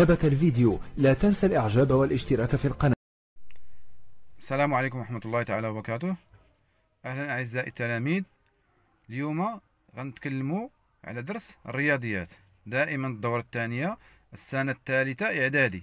أعجبك الفيديو لا تنسى الإعجاب والاشتراك في القناة السلام عليكم ورحمة الله تعالى وبركاته أهلا أعزائي التلاميذ اليوم غنتكلموا على درس الرياضيات دائما الدورة الثانية السنة الثالثة إعدادي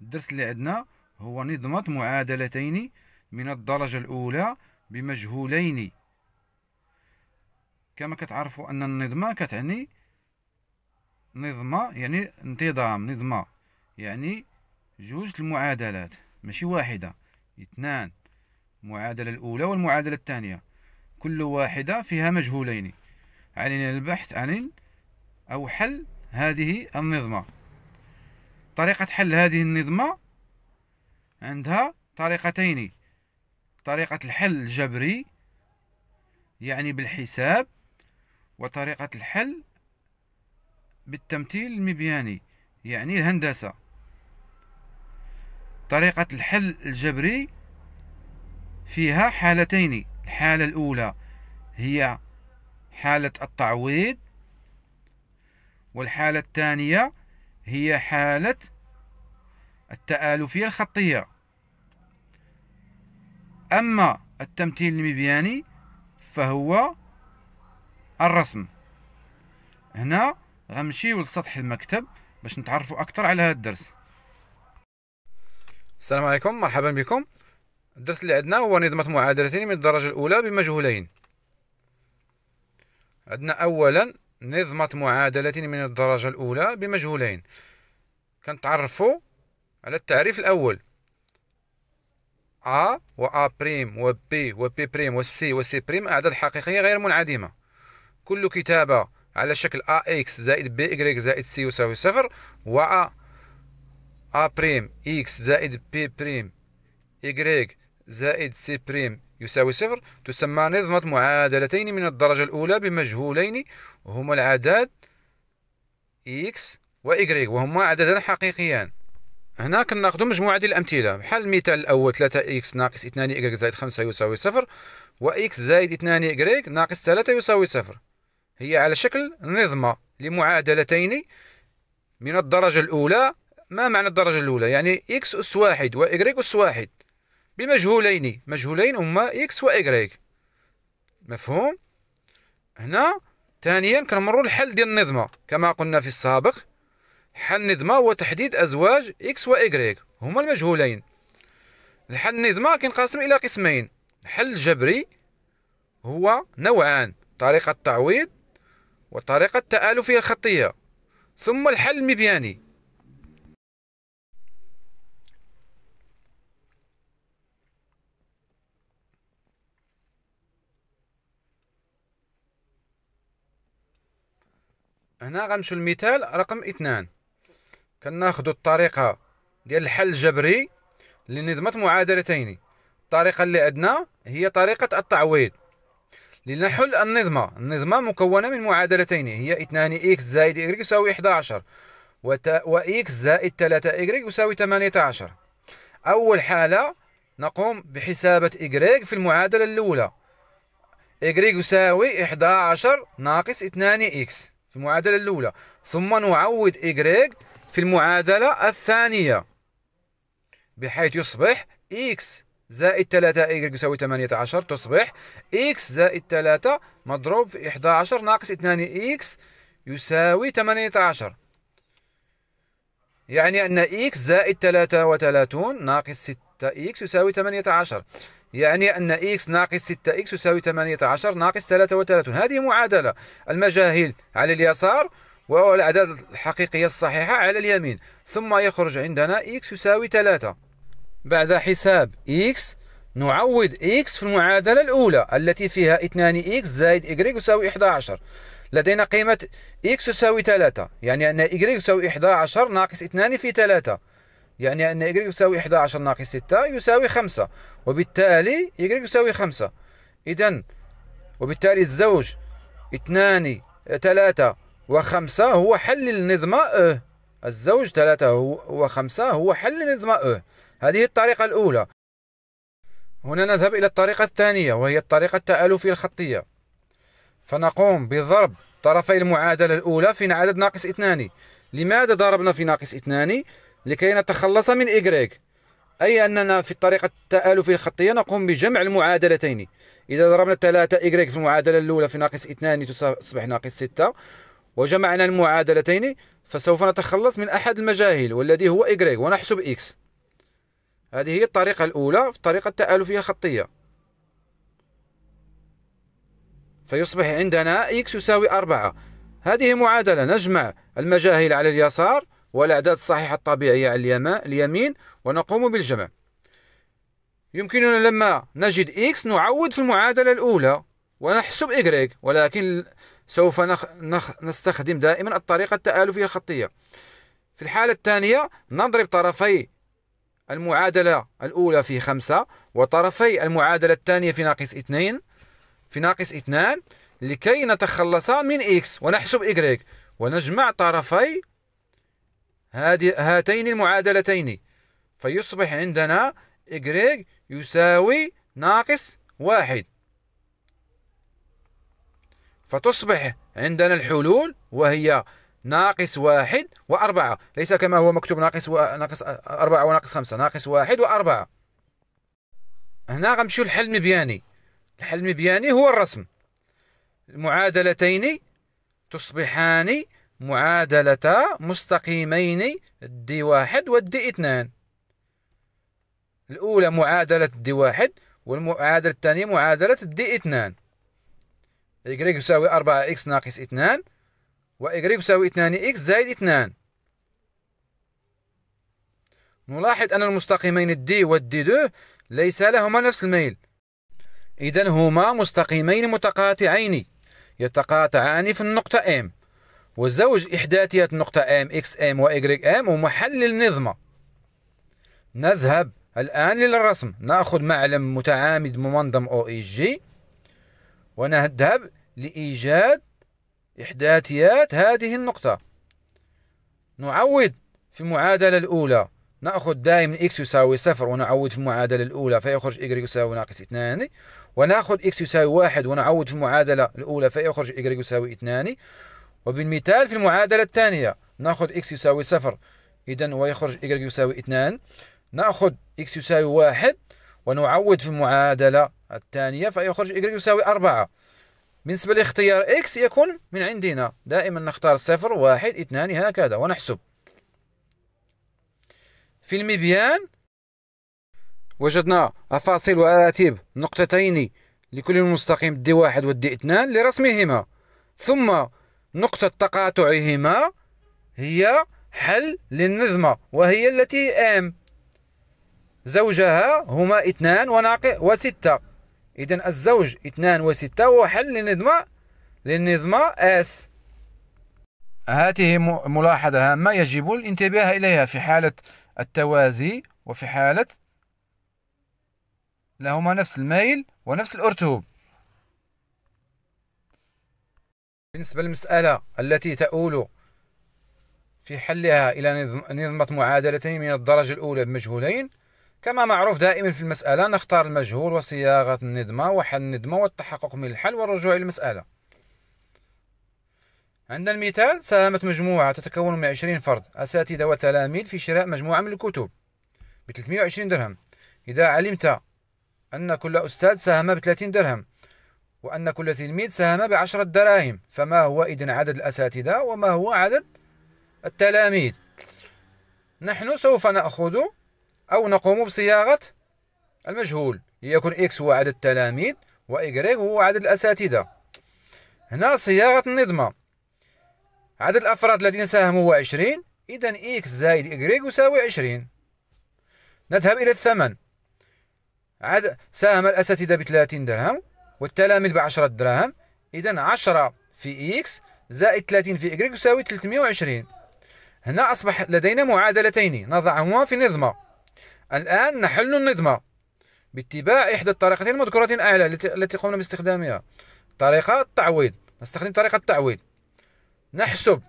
الدرس اللي عندنا هو نظمة معادلتين من الدرجة الأولى بمجهولين كما كتعرفوا أن النظمة كتعني نظمة يعني انتظام نظمة يعني جوج المعادلات ماشي واحدة اثنان المعادلة الأولى والمعادلة الثانية كل واحدة فيها مجهولين علينا البحث عن أو حل هذه النظمة طريقة حل هذه النظمة عندها طريقتين طريقة الحل الجبري يعني بالحساب وطريقة الحل بالتمثيل المبياني يعني الهندسة طريقة الحل الجبري فيها حالتين الحالة الأولى هي حالة التعويض والحالة الثانية هي حالة التآلفية الخطية أما التمثيل المبياني فهو الرسم هنا غنمشيو لسطح المكتب باش نتعرفوا اكثر على هذا الدرس السلام عليكم مرحبا بكم الدرس اللي عندنا هو نظمة معادلتين من الدرجة الأولى بمجهولين عندنا أولا نظمة معادلتين من الدرجة الأولى بمجهولين كنتعرفوا على التعريف الأول أ و أ بريم و بي و بي بريم و سي و سي بريم أعداد حقيقية غير منعدمة كل كتابة على شكل AX زائد بي زائد c يساوي صفر و A بريم x زائد b بريم Y زائد c بريم يساوي صفر تسمى نظمة معادلتين من الدرجة الأولى بمجهولين وهما العداد x و Y وهما عددان حقيقيان هنا كناخدو مجموعة ديال الأمثلة بحال المثال الاول ثلاثة إكس ناقص اثنان إكغيك زائد خمسة يساوي صفر و x زايد اثنان إكغيك ناقص ثلاثة يساوي صفر هي على شكل نظمة لمعادلتين من الدرجة الأولى ما معنى الدرجة الأولى؟ يعني إكس أس واحد y أس واحد بمجهولين مجهولين هما إكس y مفهوم؟ هنا ثانيا كنمروا لحل ديال النظمة كما قلنا في السابق حل النظمة هو تحديد أزواج إكس y هما المجهولين الحل النظمة كينقسم إلى قسمين الحل الجبري هو نوعان طريقة تعويض وطريقة التآلفية الخطية ثم الحل المبياني هنا غنمشيو المثال رقم اثنان كناخدو الطريقة ديال الحل الجبري لنظمة معادلتين الطريقة اللي عندنا هي طريقة التعويض لنحل النظمة النظمة مكونة من معادلتين هي 2 إكس زائد إكريك يساوي 11 وت... وإكس زائد 3 إكريك يساوي 18 أول حالة نقوم بحسابة إكريك في المعادلة الأولى إكريك يساوي 11 ناقص 2 إكس في المعادلة الأولى ثم نعوض إكريك في المعادلة الثانية بحيث يصبح إكس زائد 3 y يساوي 18 تصبح x زائد 3 مضروب في 11 ناقص 2 x يساوي 18 يعني أن x زائد 33 ناقص 6 x يساوي 18 يعني أن x ناقص 6 x يساوي 18 ناقص 33 هذه معادلة المجاهيل على اليسار والأعداد الحقيقية الصحيحة على اليمين ثم يخرج عندنا x يساوي 3 بعد حساب إكس نعوض إكس في المعادلة الأولى التي فيها 2 إكس زائد إكريك يساوي 11 لدينا قيمة إكس تساوي 3 يعني أن إكريك يساوي 11 ناقص 2 في 3 يعني أن إكريك يساوي 11 ناقص 6 يساوي 5 وبالتالي إكريك يساوي 5 إذا وبالتالي الزوج 2 3 و5 هو حل النظمة أه الزوج ثلاثة خمسة هو حل نظمائه هذه الطريقة الأولى هنا نذهب إلى الطريقة الثانية وهي الطريقة التآلفية الخطية فنقوم بضرب طرفي المعادلة الأولى في عدد ناقص اثنان لماذا ضربنا في ناقص اثنان؟ لكي نتخلص من إجريك أي أننا في الطريقة التآلفية الخطية نقوم بجمع المعادلتين إذا ضربنا 3 إجريك في المعادلة الأولى في ناقص اثنان تصبح ناقص ستة وجمعنا المعادلتين فسوف نتخلص من أحد المجاهيل والذي هو Y ونحسب X هذه هي الطريقة الأولى في الطريقة التآلفية الخطية فيصبح عندنا X يساوي أربعة هذه معادلة نجمع المجاهيل على اليسار والأعداد الصحيحة الطبيعية على اليمين ونقوم بالجمع يمكننا لما نجد X نعود في المعادلة الأولى ونحسب Y ولكن سوف نخ نخ نستخدم دائما الطريقة التآلفية الخطية في الحالة الثانية نضرب طرفي المعادلة الأولى في خمسة وطرفي المعادلة الثانية في ناقص اثنين في ناقص اثنان لكي نتخلص من إكس ونحسب إكريك ونجمع طرفي هاتين المعادلتين فيصبح عندنا إكريك يساوي ناقص واحد فتصبح عندنا الحلول وهي ناقص واحد وأربعة ليس كما هو مكتوب ناقص و... ناقص أربعة وناقص خمسة ناقص واحد وأربعة هنا غنمشيو الحل المبياني الحل المبياني هو الرسم المعادلتين تصبحان معادلة مستقيمين دي واحد والدي اثنان الأولى معادلة دي واحد والمعادلة الثانية معادلة دي اثنان y يساوي 4 x ناقص 2 و y يساوي 2 x زائد 2 نلاحظ أن المستقيمين d و d2 ليس لهما نفس الميل إذا هما مستقيمين متقاطعين يتقاطعان في النقطة M وزوج إحداثيات النقطة M X M و Y M ومحل النظمة نذهب الآن للرسم نأخذ معلم متعامد ممنظم منظم OEG ونذهب لإيجاد إحداثيات هذه النقطة نعوض في المعادلة الأولى نأخذ دائما x يساوي صفر ونعوض في المعادلة الأولى فيخرج إيكغيك يساوي ناقص اثنان ونأخذ x يساوي واحد ونعوض في المعادلة الأولى فيخرج إيكغيك يساوي اثنان وبالمثال في المعادلة الثانية نأخذ x يساوي صفر إذا ويخرج إيكغيك يساوي اثنان نأخذ x يساوي واحد ونعود في المعادلة الثانية فيخرج y يساوي أربعة بالنسبة لاختيار x يكون من عندنا دائما نختار صفر واحد اثنان هكذا ونحسب في المبيان وجدنا أفاصيل وأراتيب نقطتين لكل مستقيم دي واحد ودي اثنان لرسمهما ثم نقطة تقاطعهما هي حل للنظمة وهي التي M زوجها هما اثنان وناقص وستة إذا الزوج اثنان وستة هو حل للنظمة للنظمة اس هذه ملاحظة هامة يجب الانتباه إليها في حالة التوازي وفي حالة لهما نفس الميل ونفس الأرتوب بالنسبة للمسألة التي تؤول في حلها إلى نظمة معادلتين من الدرجة الأولى بمجهولين كما معروف دائما في المسألة نختار المجهول وصياغة الندمة وحل الندمة والتحقق من الحل والرجوع إلى المسألة عندنا المثال ساهمت مجموعة تتكون من عشرين فرد أساتذة وتلاميذ في شراء مجموعة من الكتب ب 320 درهم إذا علمت أن كل أستاذ ساهم ب 30 درهم وأن كل تلميذ ساهم بعشرة دراهم فما هو إذن عدد الأساتذة وما هو عدد التلاميذ نحن سوف نأخذ أو نقوم بصياغة المجهول ليكن إكس هو عدد التلاميذ وإيكغيك هو عدد الأساتذة هنا صياغة النظمة عدد الأفراد الذين ساهموا هو عشرين إذا إكس زائد إيكغيك يساوي عشرين نذهب إلى الثمن عد ساهم الأساتذة بثلاثين درهم والتلاميذ بعشرة 10 دراهم إذا عشرة في إكس زائد ثلاثين في إيكغيك يساوي وعشرين هنا أصبح لدينا معادلتين نضعهما في نظمة الآن نحل النظمة باتباع إحدى الطريقتين المذكورتين أعلى التي قمنا باستخدامها طريقة التعويض نستخدم طريقة التعويض نحسب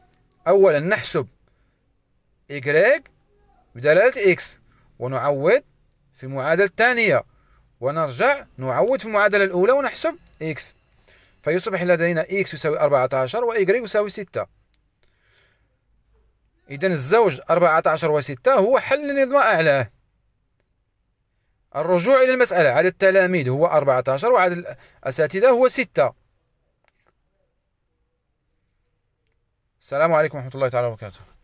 أولا نحسب y بدلالة x ونعوض في المعادلة الثانية ونرجع نعوض في المعادلة الأولى ونحسب x فيصبح لدينا x يساوي 14 و y يساوي 6 إذا الزوج 14 و 6 هو حل النظمة أعلاه الرجوع إلى المسألة عدد التلاميذ هو 14 وعدد الأساتذة هو 6 السلام عليكم ورحمة الله تعالى وبركاته